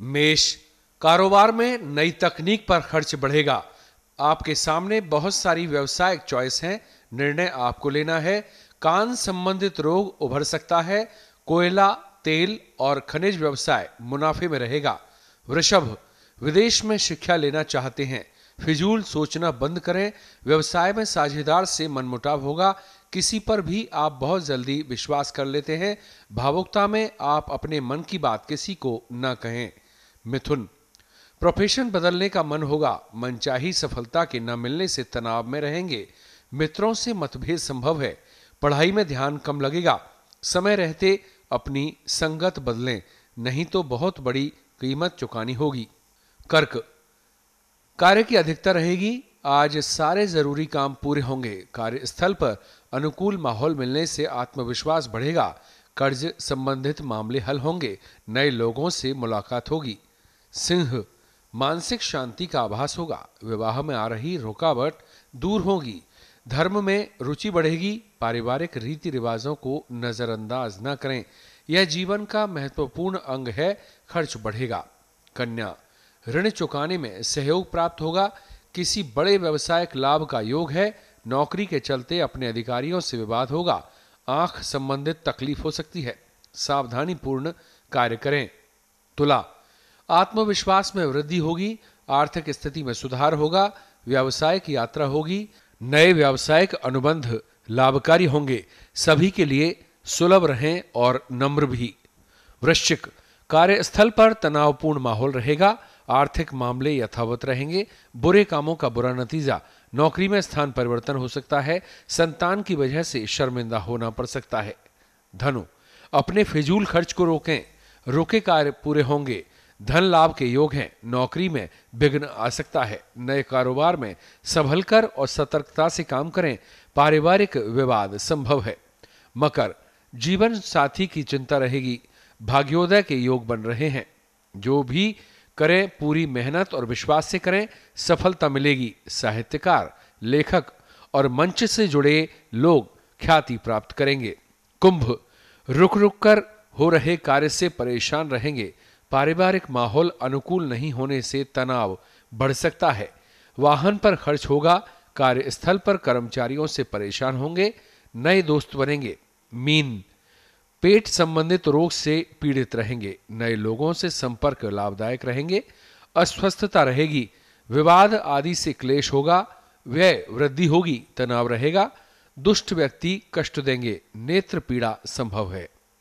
मेष कारोबार में नई तकनीक पर खर्च बढ़ेगा आपके सामने बहुत सारी व्यवसायिक चॉइस हैं निर्णय आपको लेना है कान संबंधित रोग उभर सकता है कोयला तेल और खनिज व्यवसाय मुनाफे में रहेगा वृषभ विदेश में शिक्षा लेना चाहते हैं फिजूल सोचना बंद करें व्यवसाय में साझेदार से मनमुटाव होगा किसी पर भी आप बहुत जल्दी विश्वास कर लेते हैं भावुकता में आप अपने मन की बात किसी को न कहें मिथुन प्रोफेशन बदलने का मन होगा मनचाही सफलता के न मिलने से तनाव में रहेंगे मित्रों से मतभेद संभव है पढ़ाई में ध्यान कम लगेगा समय रहते अपनी संगत बदलें नहीं तो बहुत बड़ी कीमत चुकानी होगी कर्क कार्य की अधिकता रहेगी आज सारे जरूरी काम पूरे होंगे कार्यस्थल पर अनुकूल माहौल मिलने से आत्मविश्वास बढ़ेगा कर्ज संबंधित मामले हल होंगे नए लोगों से मुलाकात होगी सिंह मानसिक शांति का आभास होगा विवाह में आ रही रुकावट दूर होगी धर्म में रुचि बढ़ेगी पारिवारिक रीति रिवाजों को नजरअंदाज न करें यह जीवन का महत्वपूर्ण अंग है खर्च बढ़ेगा कन्या ऋण चुकाने में सहयोग प्राप्त होगा किसी बड़े व्यवसायिक लाभ का योग है नौकरी के चलते अपने अधिकारियों से विवाद होगा आंख संबंधित तकलीफ हो सकती है सावधानी पूर्ण कार्य करें तुला आत्मविश्वास में वृद्धि होगी आर्थिक स्थिति में सुधार होगा व्यवसाय की यात्रा होगी नए व्यावसायिक अनुबंध लाभकारी होंगे सभी के लिए सुलभ रहें और नम्र भी वृश्चिक कार्यस्थल पर तनावपूर्ण माहौल रहेगा आर्थिक मामले यथावत रहेंगे बुरे कामों का बुरा नतीजा नौकरी में स्थान परिवर्तन हो सकता है संतान की वजह से शर्मिंदा होना पड़ सकता है धनु अपने फिजूल खर्च को रोकें रोके कार्य पूरे होंगे धन लाभ के योग हैं नौकरी में विघ्न आ सकता है नए कारोबार में संभल कर और सतर्कता से काम करें पारिवारिक विवाद संभव है मकर जीवन साथी की चिंता रहेगी भाग्योदय के योग बन रहे हैं जो भी करें पूरी मेहनत और विश्वास से करें सफलता मिलेगी साहित्यकार लेखक और मंच से जुड़े लोग ख्याति प्राप्त करेंगे कुंभ रुक रुक कर हो रहे कार्य से परेशान रहेंगे पारिवारिक माहौल अनुकूल नहीं होने से तनाव बढ़ सकता है वाहन पर खर्च होगा कार्यस्थल पर कर्मचारियों से परेशान होंगे नए दोस्त बनेंगे मीन पेट संबंधित रोग से पीड़ित रहेंगे नए लोगों से संपर्क लाभदायक रहेंगे अस्वस्थता रहेगी विवाद आदि से क्लेश होगा व्यय वृद्धि होगी तनाव रहेगा दुष्ट व्यक्ति कष्ट देंगे नेत्र पीड़ा संभव है